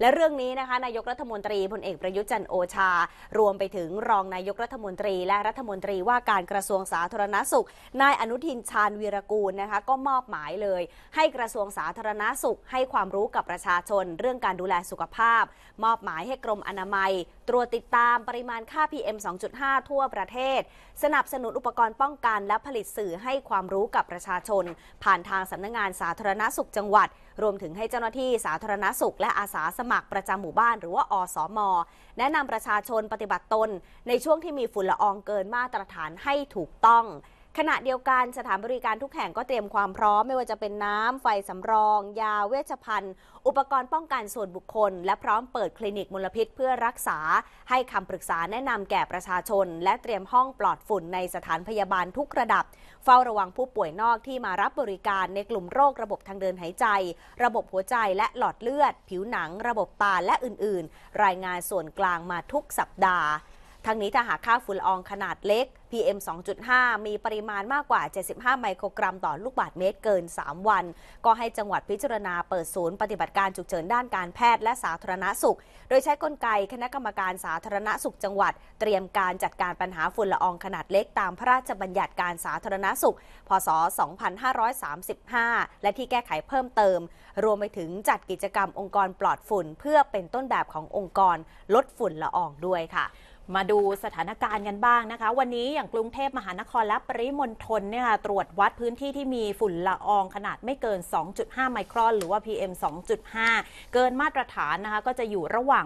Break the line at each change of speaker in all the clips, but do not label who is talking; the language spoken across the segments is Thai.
และเรื่องนี้นะคะนายกรัฐมนตรีพลเอกประยุทธ์จันโอชา รวมไปถึงรองนายกรัฐมนตรีและรัฐมนตรีว่าการกระทรวงสาธารณสุขนายอนุทินชาญวีรกูลนะคะก็มอบหมายเลย ให้กระทรวงสาธารณสุข ให้ความรู้กับประชาชน เรื่องการดูแลสุขภาพ มอบหมายให้กรมอนามัยตรวจติดตามปริมาณค่า PM 2.5 ทั่วประเทศ สนับสนุนอุปกรณ์ป้องกัน และผลิตสื่อให้ความรู้กับประชาชน ผ่านทางสำนักงงานสาธารณสุขจังหวัด รวมถึงให้เจ้าหน้าที่สาธารณสุขและอาสาสมัครประจำหมู่บ้านหรือว่าอสม แนะนำประชาชนปฏิบัติตนในช่วงที่มีฝุ่นละอองเกินมาตรฐานให้ถูกต้องขณะเดียวกันสถานบริการทุกแห่งก็เตรียมความพร้อมไม่ว่าจะเป็นน้ำไฟสำรอง ยาเวชภัณฑ์ อุปกรณ์ป้องกันส่วนบุคคล และพร้อมเปิดคลินิกมลพิษเพื่อรักษา ให้คำปรึกษาแนะนำแก่ประชาชน และเตรียมห้องปลอดฝุ่นในสถานพยาบาลทุกระดับ เฝ้าระวังผู้ป่วยนอกที่มารับบริการในกลุ่มโรคระบบทางเดินหายใจ ระบบหัวใจและหลอดเลือด ผิวหนัง ระบบตาและอื่นๆ รายงานส่วนกลางมาทุกสัปดาห์ทั้งนี้ถ้าหากค่าฝุ่นละอองขนาดเล็ก PM 2.5 มีปริมาณมากกว่า 75 ไมโครกรัมต่อลูกบาศก์เมตรเกิน 3 วัน ก็ให้จังหวัดพิจารณาเปิดศูนย์ปฏิบัติการฉุกเฉินด้านการแพทย์และสาธารณสุข โดยใช้กลไกคณะกรรมการสาธารณสุขจังหวัดเตรียมการจัดการปัญหาฝุ่นละอองขนาดเล็กตามพระราชบัญญัติการสาธารณสุข พศ 2535 และที่แก้ไขเพิ่มเติม รวมไปถึงจัดกิจกรรมองค์กรปลอดฝุ่น เพื่อเป็นต้นแบบขององค์กรลดฝุ่นละอองด้วยค่ะมาดูสถานกา
รณ์กันบ้างนะคะ วันนี้อย่างกรุงเทพมหานครและปริมณฑลเนี่ยตรวจวัดพื้นที่ที่มีฝุ่นละอองขนาดไม่เกิน 2.5 ไมครอน หรือว่า PM 2.5 เกินมาตรฐานนะคะก็จะอยู่ระหว่าง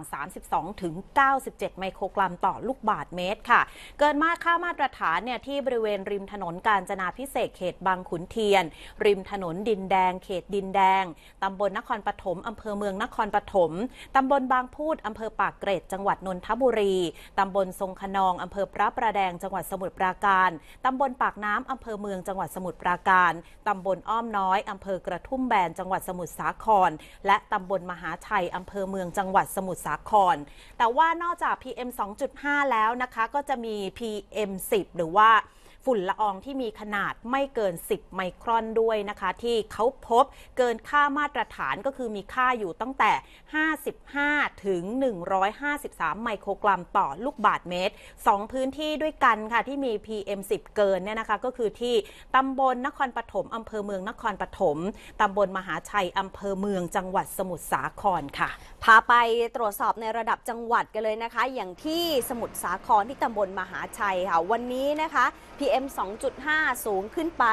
32 ถึง 97 ไมโครกรัมต่อลูกบาทเมตรค่ะ เกินมากค่ามาตรฐานเนี่ยที่บริเวณริมถนนกาญจนาพิเศษเขตบางขุนเทียน ริมถนนดินแดง เขตดินแดงตำบลนครปฐมอำเภอเมืองนครปฐมตำบลบางพูดอำเภอปากเกร็ดจังหวัดนนทบุรีตำำบลทรงขนองอำเภอพระประแดงจังหวัดสมุทรปราการ ตำบลปากน้ำอำเภอเมืองจังหวัดสมุทรปราการ ตำบลอ้อมน้อยอำเภอกระทุ่มแบนจังหวัดสมุทรสาคร และตำบลมหาชัยอำเภอเมืองจังหวัดสมุทรสาคร แต่ว่านอกจาก PM 2.5 แล้วนะคะ ก็จะมี PM 10 หรือว่าฝุ่นละอองที่มีขนาดไม่เกิน 10 ไมครอนด้วยนะคะ ที่เขาพบเกินค่ามาตรฐานก็คือมีค่าอยู่ตั้งแต่ 55 ถึง 153 ไมโครกรัมต่อลูกบาทเมตร2พื้นที่ด้วยกันค่ะที่มี PM 10เกินเนี่ยนะคะ ก็คือที่ตำบลนครปฐมอำเภอเมืองนครปฐมตำบลมหาชัยอำเภอเมืองจังหวัดสมุทรสาครค่ะ
พาไปตรวจสอบในระดับจังหวัดกันเลยนะคะ อย่างที่สมุทรสาครที่ตำบลมหาชัยค่ะวันนี้นะคะ PM PM 2.5สูงขึ้นไป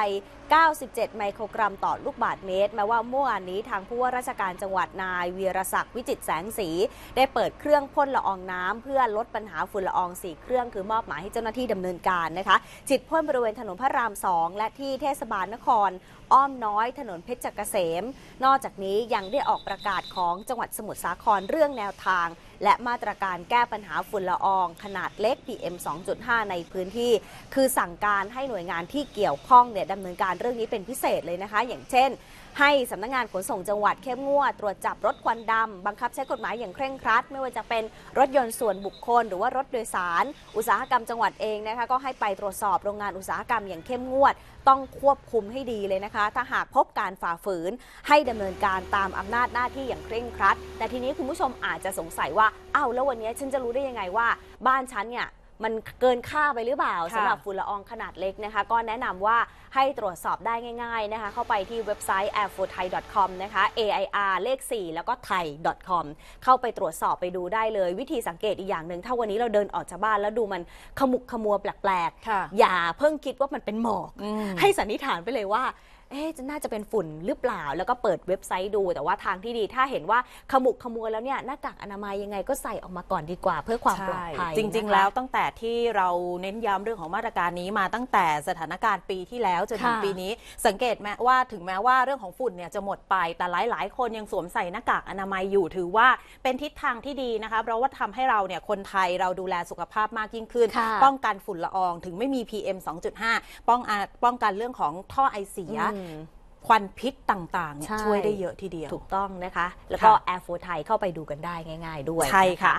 97 ไมโครกรัมต่อลูกบาทเมตร แม้ว่าเมื่อวานนี้ทางผู้ว่าราชการจังหวัดนายเวียรศักดิ์ วิจิตแสงสี ได้เปิดเครื่องพ่นละอองน้ำเพื่อลดปัญหาฝุ่นละอองสีเครื่องคือมอบหมายให้เจ้าหน้าที่ดำเนินการนะคะจิตพ่นบริเวณถนนพระราม2และที่เทศบาลนครอ้อมน้อยถนนเพชรเกษมนอกจากนี้ยังได้ออกประกาศของจังหวัดสมุทรสาครเรื่องแนวทางและมาตรการแก้ปัญหาฝุ่นละออง ขนาดเล็ก PM 2.5 ในพื้นที่ คือสั่งการให้หน่วยงานที่เกี่ยวข้องเนี่ยดำเนินการเรื่องนี้เป็นพิเศษเลยนะคะ อย่างเช่น ให้สำนักงงานขนส่งจังหวัดเข้มงวด ตรวจจับรถควันดำบังคับใช้กฎหมายอย่างเคร่งครัด ไม่ว่าจะเป็นรถยนต์ส่วนบุคคล หรือว่ารถโดยสาร อุตสาหกรรมจังหวัดเองนะคะก็ให้ไปตรวจสอบ โรงงานอุตสาหกรรมอย่างเข้มงวด ต้องควบคุมให้ดีเลยนะคะถ้าหากพบการฝ่าฝืน ให้ดำเนินการตามอำนาจหน้าที่อย่างเคร่งครัดแต่ทีนี้คุณผู้ชมอาจจะสงสัยว่าอ้าวแล้ววันนี้ฉันจะรู้ได้ยังไงว่า บ้านฉันเนี่ยมันเกินค่าไปหรือเปล่าสำหรับฝุ่นละอองขนาดเล็กนะคะก็แนะนำว่าให้ตรวจสอบได้ง่ายๆนะคะเข้าไปที่เว็บไซต์ a i r f o d t h a i c o m นะคะ air เลข4แล้วก็ thai com เข้าไปตรวจสอบไปดูได้เลยวิธีสังเกตอีกอย่างหนึ่งถ้าวันนี้เราเดินออกจากบ้านแล้วดูมันขมุกขมัวแปลกๆ อย่าเพิ่งคิดว่ามันเป็นหมอกอมให้สันนิษฐานไปเลยว่าเอ๊ะจะน่าจะเป็นฝุ่นหรือเปล่า แล้วก็เปิดเว็บไซต์ดู แต่ว่าทางที่ดีถ้าเห็นว่าขมุกขมัวแล้วเนี่ยหน้ากากอนามัยยังไงก็ใส่ออกมาก่อนดีกว่าเพื่อความปลอดภัยจริงๆ แล้วตั้งแต่ที่เรา
เน้นย้ำเรื่องของมาตรการนี้มาตั้งแต่สถานการณ์ปีที่แล้วจนถึงปีนี้ สังเกตแม้ว่าถึงแม้ว่าเรื่องของฝุ่นเนี่ยจะหมดไป แต่หลายๆ คนยังสวมใส่หน้ากากอนามัยอยู่ถือว่า เป็นทิศทางที่ดีนะคะเพราะว่าทำให้เราเนี่ยคนไทยเราดูแลสุขภาพมากยิ่งขึ้น ป้องกันฝุ่นละอองถึงไม่มี PM 2.5 ป้องป้องกันเรื่องของท่อไอเสีย
ควันพิษต่างๆเนี่ยช่ช่วยได้เยอะทีเดียว ถูกต้องนะคะ แล้วก็แอร์โฟไทยเข้าไปดูกันได้ง่าย ๆด้วย ใช่ค่ะ